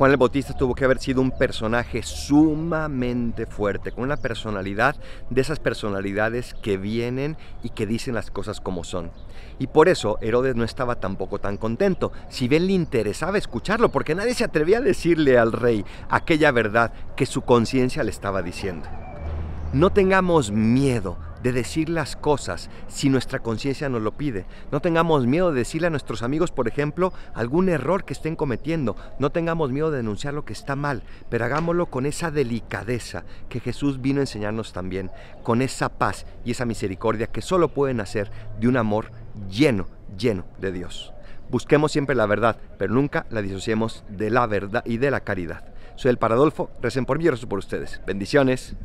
Juan el Bautista tuvo que haber sido un personaje sumamente fuerte, con una personalidad de esas personalidades que vienen y que dicen las cosas como son. Y por eso Herodes no estaba tampoco tan contento, si bien le interesaba escucharlo, porque nadie se atrevía a decirle al rey aquella verdad que su conciencia le estaba diciendo. No tengamos miedo de decir las cosas si nuestra conciencia nos lo pide. No tengamos miedo de decirle a nuestros amigos, por ejemplo, algún error que estén cometiendo. No tengamos miedo de denunciar lo que está mal, pero hagámoslo con esa delicadeza que Jesús vino a enseñarnos también, con esa paz y esa misericordia que solo pueden hacer de un amor lleno, lleno de Dios. Busquemos siempre la verdad, pero nunca la disociemos de la verdad y de la caridad. Soy el Paradolfo, recen por mí y rezo por ustedes. Bendiciones.